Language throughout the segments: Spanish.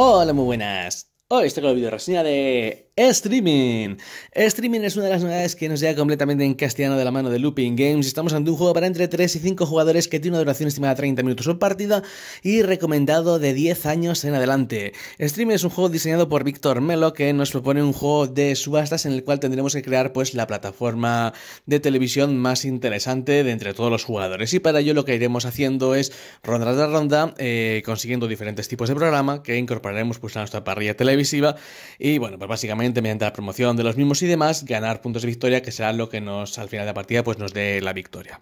Hola, muy buenas. Hoy estoy con el video reseña de Streaming. Streaming es una de las novedades que nos llega completamente en castellano de la mano de Looping Games. Estamos ante un juego para entre 3 y 5 jugadores que tiene una duración estimada de 30 minutos por partida y recomendado de 10 años en adelante. Streaming es un juego diseñado por Víctor Melo que nos propone un juego de subastas en el cual tendremos que crear pues la plataforma de televisión más interesante de entre todos los jugadores. Y para ello lo que iremos haciendo es ronda tras ronda eh, consiguiendo diferentes tipos de programa que incorporaremos pues a nuestra parrilla televisiva y bueno, pues básicamente mediante la promoción de los mismos y demás, ganar puntos de victoria, que será lo que nos al final de la partida pues, nos dé la victoria.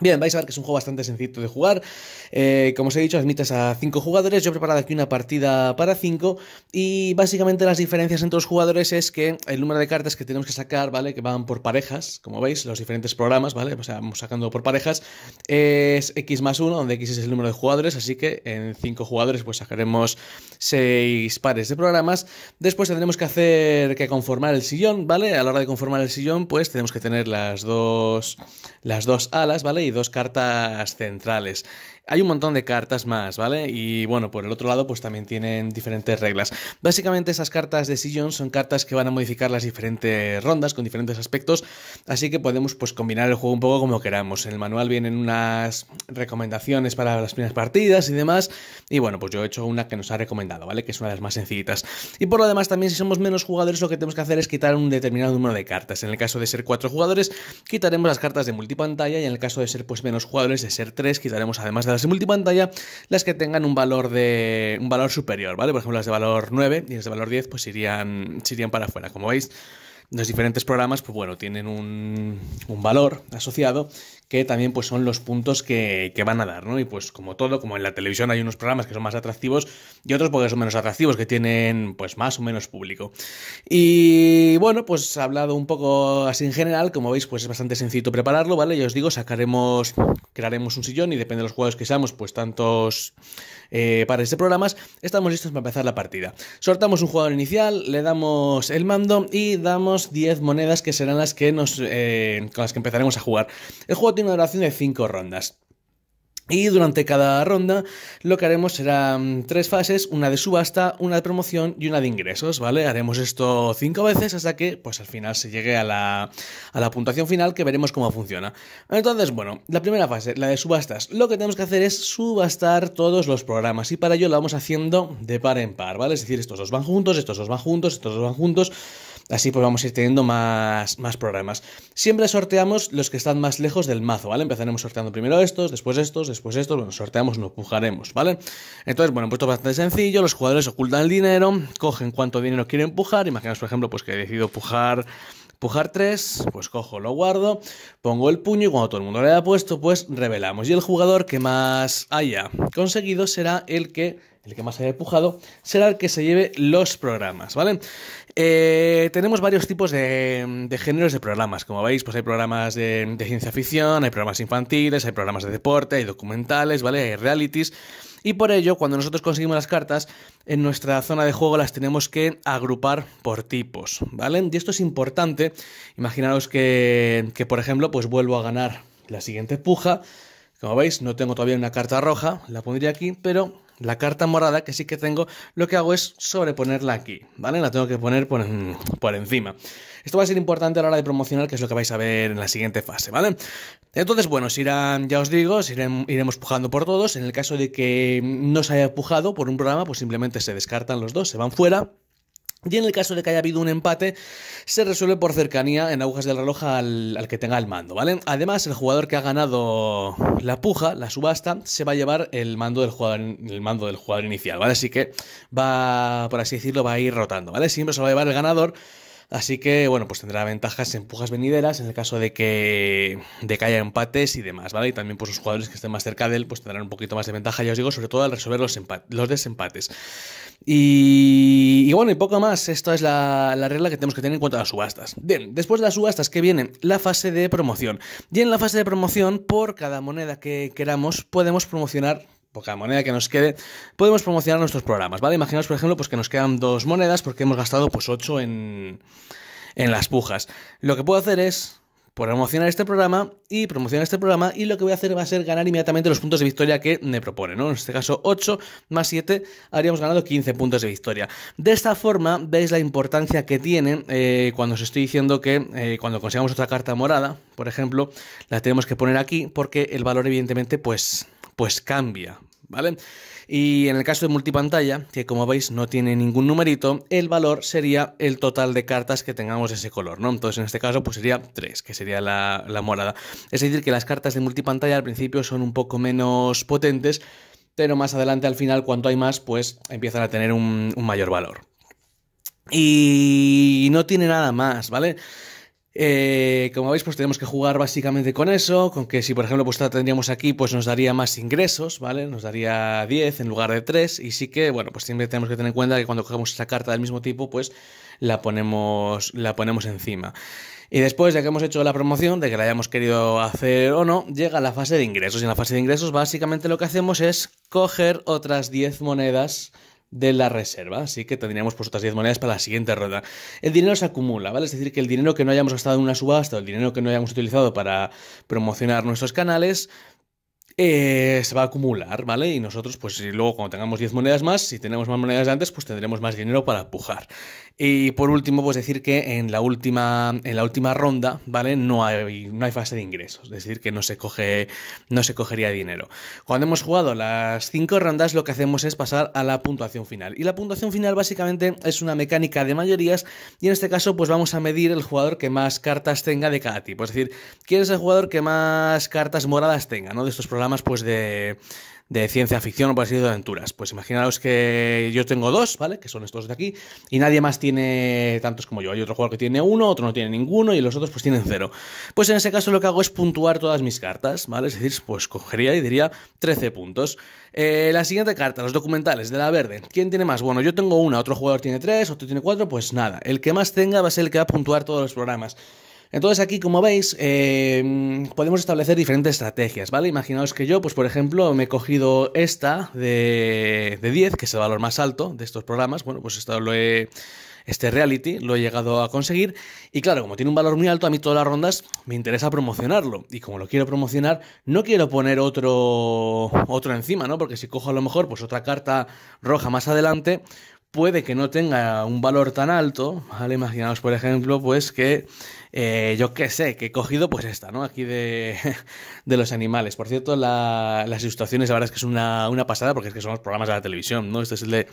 Bien, vais a ver que es un juego bastante sencillo de jugar. Eh, como os he dicho, admites a 5 jugadores. Yo he preparado aquí una partida para 5. Y básicamente las diferencias entre los jugadores es que el número de cartas que tenemos que sacar, ¿vale? Que van por parejas, como veis, los diferentes programas, ¿vale? O sea, vamos sacando por parejas. Es X más 1, donde X es el número de jugadores. Así que en 5 jugadores, pues sacaremos 6 pares de programas. Después tendremos que hacer que conformar el sillón, ¿vale? A la hora de conformar el sillón, pues tenemos que tener las dos, las dos alas, ¿vale? dos cartas centrales. Hay un montón de cartas más, ¿vale? Y bueno, por el otro lado, pues también tienen diferentes reglas. Básicamente esas cartas de sillón son cartas que van a modificar las diferentes rondas con diferentes aspectos, así que podemos pues combinar el juego un poco como queramos. En el manual vienen unas recomendaciones para las primeras partidas y demás, y bueno, pues yo he hecho una que nos ha recomendado, ¿vale? Que es una de las más sencillitas. Y por lo demás, también si somos menos jugadores, lo que tenemos que hacer es quitar un determinado número de cartas. En el caso de ser cuatro jugadores, quitaremos las cartas de multipantalla y en el caso de ser pues menos jugadores, de ser tres, quitaremos además de las de multipantalla las que tengan un valor de un valor superior, ¿vale? Por ejemplo, las de valor 9 y las de valor 10 pues irían, irían para afuera. Como veis, los diferentes programas, pues bueno, tienen un, un valor asociado que también pues son los puntos que, van a dar, ¿no? Y pues como todo, como en la televisión hay unos programas que son más atractivos y otros porque son menos atractivos, que tienen pues más o menos público. Y bueno, pues hablado un poco así en general, como veis pues es bastante sencillo prepararlo, ¿vale? Ya os digo, sacaremos, crearemos un sillón y depende de los juegos que seamos, pues tantos eh, para este programas, estamos listos para empezar la partida. soltamos un jugador inicial, le damos el mando y damos 10 monedas que serán las que nos, eh, con las que empezaremos a jugar. El juego una duración de 5 rondas. Y durante cada ronda lo que haremos serán mm, tres fases, una de subasta, una de promoción y una de ingresos, ¿vale? Haremos esto cinco veces hasta que pues al final se llegue a la, a la puntuación final que veremos cómo funciona. Entonces, bueno, la primera fase, la de subastas, lo que tenemos que hacer es subastar todos los programas y para ello lo vamos haciendo de par en par, ¿vale? Es decir, estos dos van juntos, estos dos van juntos, estos dos van juntos Así pues vamos a ir teniendo más, más programas. Siempre sorteamos los que están más lejos del mazo, ¿vale? Empezaremos sorteando primero estos, después estos, después estos. Bueno, sorteamos, nos pujaremos, ¿vale? Entonces, bueno, pues esto es bastante sencillo. Los jugadores ocultan el dinero, cogen cuánto dinero quieren pujar. Imaginaos, por ejemplo, pues que decidido pujar pujar tres pues cojo, lo guardo, pongo el puño y cuando todo el mundo le haya puesto, pues revelamos. Y el jugador que más haya conseguido será el que, el que más haya pujado, será el que se lleve los programas, ¿vale? Eh, tenemos varios tipos de, géneros de programas. Como veis, pues hay programas de, ciencia ficción, hay programas infantiles, hay programas de deporte, hay documentales, ¿vale? Hay realities. Y por ello, cuando nosotros conseguimos las cartas, en nuestra zona de juego las tenemos que agrupar por tipos, ¿vale? Y esto es importante. Imaginaros que, que por ejemplo, pues vuelvo a ganar la siguiente puja. Como veis, no tengo todavía una carta roja, la pondría aquí, pero la carta morada que sí que tengo, lo que hago es sobreponerla aquí, ¿vale? La tengo que poner por, encima. Esto va a ser importante a la hora de promocionar, que es lo que vais a ver en la siguiente fase, ¿vale? Entonces, bueno, irán, ya os digo, iremos pujando por todos. En el caso de que no se haya pujado por un programa, pues simplemente se descartan los dos, se van fuera. Y en el caso de que haya habido un empate, se resuelve por cercanía en agujas del reloj al, al, que tenga el mando, ¿vale? Además, el jugador que ha ganado la puja, la subasta, se va a llevar el mando del jugador, el mando del jugador inicial, ¿vale? Así que va, por así decirlo, va a ir rotando, ¿vale? Siempre se va a llevar el ganador Así que, bueno, pues tendrá ventajas en pujas venideras en el caso de que, de haya empates y demás, ¿vale? Y también, pues los jugadores que estén más cerca de él, pues tendrán un poquito más de ventaja, ya os digo, sobre todo al resolver los, los desempates. Y, bueno, y poco más, esta es la, regla que tenemos que tener en cuanto a las subastas. Bien, después de las subastas, que viene? La fase de promoción. Y en la fase de promoción, por cada moneda que queramos, podemos promocionar poca moneda que nos quede, podemos promocionar nuestros programas, ¿vale? Imaginaos, por ejemplo, pues que nos quedan dos monedas porque hemos gastado pues ocho en, en las pujas. Lo que puedo hacer es promocionar este programa y promocionar este programa y lo que voy a hacer va a ser ganar inmediatamente los puntos de victoria que me propone, ¿no? En este caso 8 más 7 habríamos ganado 15 puntos de victoria. De esta forma veis la importancia que tiene eh, cuando os estoy diciendo que eh, cuando consigamos otra carta morada, por ejemplo, la tenemos que poner aquí porque el valor evidentemente pues pues cambia, ¿vale? Y en el caso de multipantalla, que como veis no tiene ningún numerito, el valor sería el total de cartas que tengamos ese color, ¿no? Entonces en este caso pues sería 3, que sería la, morada. Es decir, que las cartas de multipantalla al principio son un poco menos potentes, pero más adelante al final, cuanto hay más, pues empiezan a tener un mayor valor. Y no tiene nada más, ¿vale? Eh, como veis, pues tenemos que jugar básicamente con eso, con que si por ejemplo pues la tendríamos aquí, pues nos daría más ingresos, ¿vale? Nos daría 10 en lugar de 3 y sí que, bueno, pues siempre tenemos que tener en cuenta que cuando cogemos esa carta del mismo tipo, pues la ponemos, la ponemos encima. Y después, ya que hemos hecho la promoción, de que la hayamos querido hacer o no, llega la fase de ingresos. Y en la fase de ingresos básicamente lo que hacemos es coger otras 10 monedas de la reserva, así que tendríamos pues otras 10 monedas para la siguiente ronda. El dinero se acumula, ¿vale? Es decir, que el dinero que no hayamos gastado en una subasta o el dinero que no hayamos utilizado para promocionar nuestros canales eh, se va a acumular, ¿vale? Y nosotros, pues luego cuando tengamos 10 monedas más, si tenemos más monedas de antes, pues tendremos más dinero para pujar. Y por último, pues decir que en la última, en la última ronda, ¿vale? No hay, no hay fase de ingresos, es decir, que no se, coge, no se cogería dinero. Cuando hemos jugado las 5 rondas, lo que hacemos es pasar a la puntuación final. Y la puntuación final básicamente es una mecánica de mayorías y en este caso pues vamos a medir el jugador que más cartas tenga de cada tipo. Es decir, ¿quién es el jugador que más cartas moradas tenga, ¿no? De estos programas más pues de, ciencia ficción o por de aventuras. Pues imaginaos que yo tengo dos, ¿vale? Que son estos de aquí, y nadie más tiene tantos como yo. Hay otro jugador que tiene uno, otro no tiene ninguno, y los otros pues tienen cero. Pues en ese caso lo que hago es puntuar todas mis cartas, ¿vale? Es decir, pues cogería y diría 13 puntos. Eh, la siguiente carta, los documentales de la verde. ¿Quién tiene más? Bueno, yo tengo una, otro jugador tiene tres, otro tiene cuatro, pues nada. El que más tenga va a ser el que va a puntuar todos los programas. Entonces aquí, como veis, eh, podemos establecer diferentes estrategias, ¿vale? Imaginaos que yo, pues por ejemplo, me he cogido esta de, de 10, que es el valor más alto de estos programas. Bueno, pues este reality, lo he llegado a conseguir. Y claro, como tiene un valor muy alto, a mí todas las rondas me interesa promocionarlo. Y como lo quiero promocionar, no quiero poner otro, otro encima, ¿no? Porque si cojo a lo mejor pues otra carta roja más adelante, puede que no tenga un valor tan alto, ¿vale? Imaginaos, por ejemplo, pues que eh, yo qué sé, que he cogido pues esta, ¿no? Aquí de, de los animales. Por cierto, las ilustraciones, la verdad es que es una, pasada porque es que son los programas de la televisión, ¿no? Este es el de,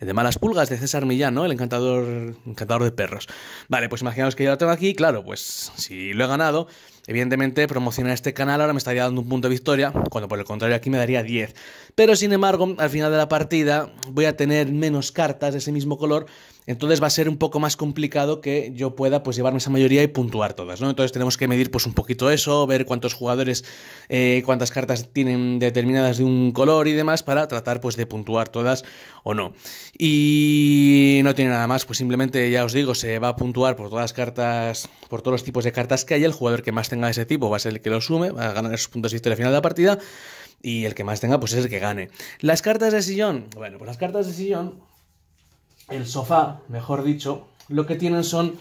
de Malas Pulgas, de César Millán, ¿no? El encantador, encantador de perros. Vale, pues imaginaos que yo lo tengo aquí, claro, pues si lo he ganado, Evidentemente, promocionar este canal ahora me estaría dando un punto de victoria, cuando por el contrario aquí me daría 10. Pero sin embargo, al final de la partida voy a tener menos cartas de ese mismo color entonces va a ser un poco más complicado que yo pueda pues llevarme esa mayoría y puntuar todas, ¿no? Entonces tenemos que medir pues un poquito eso, ver cuántos jugadores, eh, cuántas cartas tienen determinadas de un color y demás para tratar pues de puntuar todas o no. Y no tiene nada más, pues simplemente ya os digo, se va a puntuar por todas las cartas, por todos los tipos de cartas que haya el jugador que más tenga ese tipo va a ser el que lo sume, va a ganar esos puntos de victoria final de la partida y el que más tenga pues es el que gane. Las cartas de sillón, bueno, pues las cartas de sillón el sofá, mejor dicho, lo que tienen son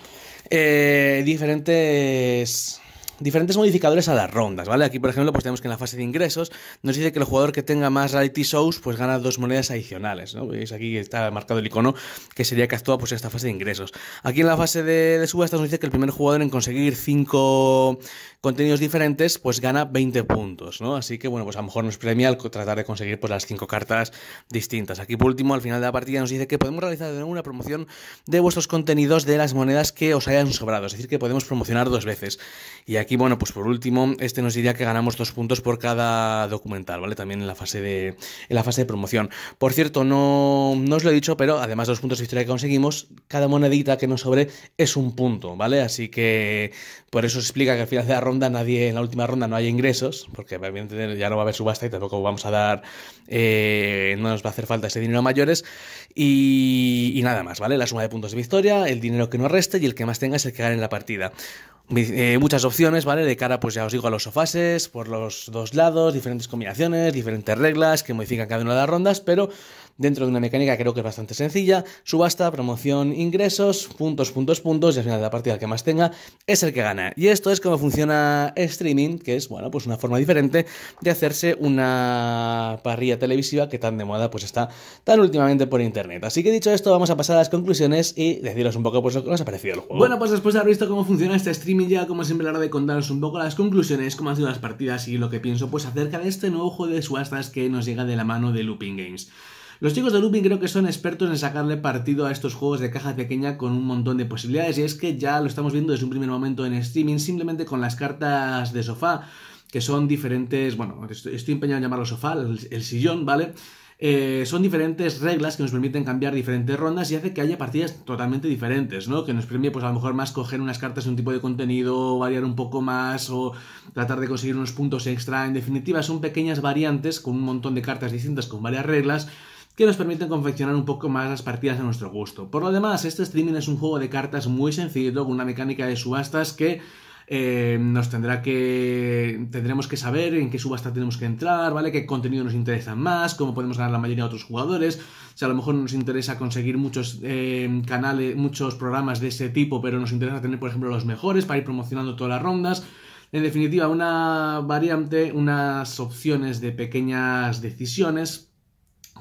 eh, diferentes diferentes modificadores a las rondas, ¿vale? Aquí, por ejemplo, pues tenemos que en la fase de ingresos nos dice que el jugador que tenga más reality shows, pues gana dos monedas adicionales, ¿no? Veis aquí está marcado el icono que sería que actúa pues en esta fase de ingresos. Aquí en la fase de, subastas nos dice que el primer jugador en conseguir cinco contenidos diferentes, pues gana 20 puntos, ¿no? Así que, bueno, pues a lo mejor nos premia al tratar de conseguir pues las cinco cartas distintas. Aquí, por último, al final de la partida nos dice que podemos realizar una promoción de vuestros contenidos de las monedas que os hayan sobrado, es decir, que podemos promocionar dos veces. Y aquí y bueno, pues por último, este nos diría que ganamos dos puntos por cada documental, ¿vale? También en la fase de, la fase de promoción. Por cierto, no, os lo he dicho, pero además de los puntos de victoria que conseguimos, cada monedita que nos sobre es un punto, ¿vale? Así que por eso se explica que al final de la ronda nadie, en la última ronda no hay ingresos, porque obviamente ya no va a haber subasta y tampoco vamos a dar, eh, no nos va a hacer falta ese dinero a mayores. Y, nada más, ¿vale? La suma de puntos de victoria, el dinero que nos reste y el que más tenga es el que gane en la partida. Eh, muchas opciones ¿vale? De cara, pues ya os digo, a los sofases, por los dos lados, diferentes combinaciones, diferentes reglas que modifican cada una de las rondas, pero dentro de una mecánica creo que es bastante sencilla. Subasta, promoción, ingresos, puntos, puntos, puntos y al final de la partida el que más tenga es el que gana. Y esto es como funciona streaming, que es, bueno, pues una forma diferente de hacerse una parrilla televisiva que tan de moda pues está tan últimamente por internet. Así que dicho esto, vamos a pasar a las conclusiones y deciros un poco pues lo que nos ha parecido el juego. Bueno, pues después de haber visto cómo funciona este streaming ya, como siempre, la hora de contaros un poco las conclusiones, cómo han sido las partidas y lo que pienso pues acerca de este nuevo juego de subastas que nos llega de la mano de Looping Games. Los chicos de Lupin creo que son expertos en sacarle partido a estos juegos de caja pequeña con un montón de posibilidades y es que ya lo estamos viendo desde un primer momento en streaming simplemente con las cartas de sofá que son diferentes, bueno, estoy, empeñado en llamarlo sofá, el, sillón, ¿vale? Eh, son diferentes reglas que nos permiten cambiar diferentes rondas y hace que haya partidas totalmente diferentes, ¿no? Que nos premie, pues a lo mejor más coger unas cartas de un tipo de contenido, variar un poco más o tratar de conseguir unos puntos extra. En definitiva, son pequeñas variantes con un montón de cartas distintas con varias reglas que nos permiten confeccionar un poco más las partidas a nuestro gusto. Por lo demás, este streaming es un juego de cartas muy sencillo, con una mecánica de subastas que eh, nos tendrá que tendremos que saber en qué subasta tenemos que entrar, ¿vale? Qué contenido nos interesa más, cómo podemos ganar la mayoría de otros jugadores. si a lo mejor nos interesa conseguir muchos eh, canales, muchos programas de ese tipo, pero nos interesa tener, por ejemplo, los mejores para ir promocionando todas las rondas. En definitiva, una variante, unas opciones de pequeñas decisiones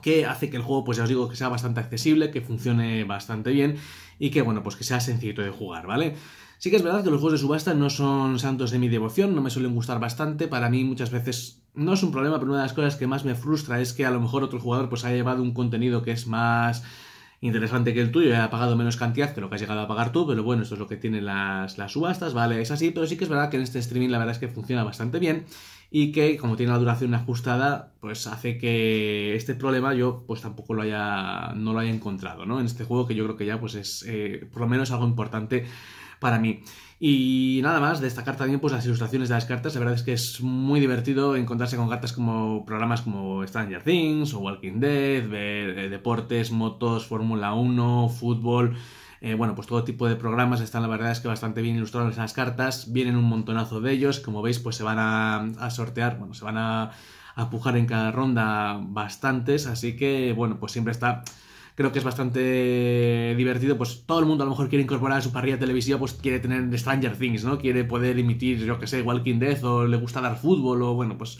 que hace que el juego, pues ya os digo, que sea bastante accesible, que funcione bastante bien y que, bueno, pues que sea sencillo de jugar, ¿vale? Sí que es verdad que los juegos de subasta no son santos de mi devoción, no me suelen gustar bastante, para mí muchas veces no es un problema, pero una de las cosas que más me frustra es que a lo mejor otro jugador pues ha llevado un contenido que es más interesante que el tuyo, haya pagado menos cantidad que lo que has llegado a pagar tú, pero bueno, esto es lo que tienen las, las subastas, ¿vale? Es así, pero sí que es verdad que en este streaming la verdad es que funciona bastante bien y que como tiene la duración ajustada, pues hace que este problema yo pues tampoco lo haya, no lo haya encontrado, ¿no? En este juego que yo creo que ya pues es eh, por lo menos algo importante para mí. Y nada más, destacar también pues, las ilustraciones de las cartas. La verdad es que es muy divertido encontrarse con cartas como programas como Stranger Things o Walking Dead, ver eh, deportes, motos, Fórmula 1, fútbol. Eh, bueno, pues todo tipo de programas están, la verdad es que bastante bien ilustradas en las cartas. Vienen un montonazo de ellos. Como veis, pues se van a, sortear, bueno, se van a, a pujar en cada ronda bastantes. Así que, bueno, pues siempre está creo que es bastante divertido, pues todo el mundo a lo mejor quiere incorporar a su parrilla televisiva, pues quiere tener Stranger Things, ¿no? Quiere poder emitir, yo que sé, Walking Dead o le gusta dar fútbol o bueno, pues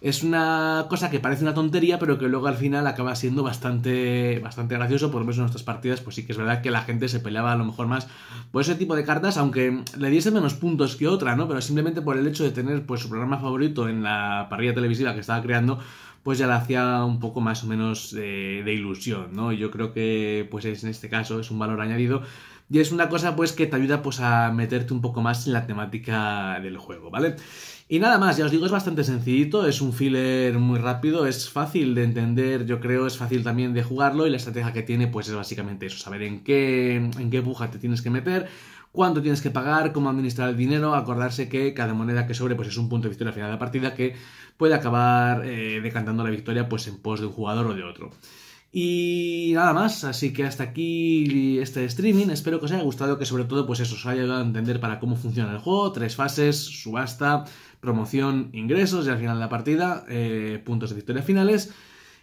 es una cosa que parece una tontería, pero que luego al final acaba siendo bastante, bastante gracioso. Por lo menos en nuestras partidas, pues sí que es verdad que la gente se peleaba a lo mejor más por ese tipo de cartas, aunque le diese menos puntos que otra, ¿no? Pero simplemente por el hecho de tener pues, su programa favorito en la parrilla televisiva que estaba creando, pues ya la hacía un poco más o menos eh, de, ilusión, ¿no? yo creo que, pues es, en este caso, es un valor añadido. Y es una cosa pues que te ayuda pues a meterte un poco más en la temática del juego, ¿vale? Y nada más, ya os digo, es bastante sencillito, es un filler muy rápido, es fácil de entender, yo creo, es fácil también de jugarlo y la estrategia que tiene pues es básicamente eso, saber en qué, en qué buja te tienes que meter, cuánto tienes que pagar, cómo administrar el dinero, acordarse que cada moneda que sobre pues es un punto de victoria al final de la partida que puede acabar eh, decantando la victoria pues en pos de un jugador o de otro. Y nada más, así que hasta aquí este streaming. Espero que os haya gustado, que sobre todo pues eso os haya ayudado a entender para cómo funciona el juego, tres fases, subasta, promoción, ingresos y al final de la partida, eh, puntos de victoria finales.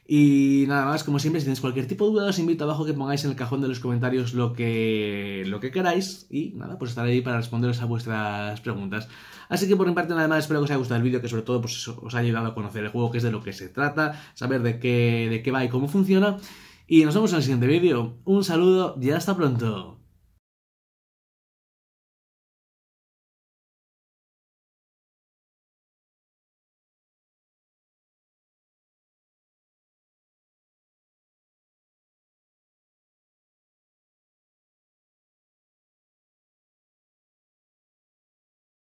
Y nada más, como siempre, si tenéis cualquier tipo de duda, os invito abajo que pongáis en el cajón de los comentarios lo que, lo que queráis. Y nada, pues estaré ahí para responderos a vuestras preguntas. Así que por mi parte, nada más, espero que os haya gustado el vídeo, que sobre todo pues, os haya ayudado a conocer el juego, que es de lo que se trata, saber de qué, de qué va y cómo funciona. Y nos vemos en el siguiente vídeo. Un saludo y hasta pronto.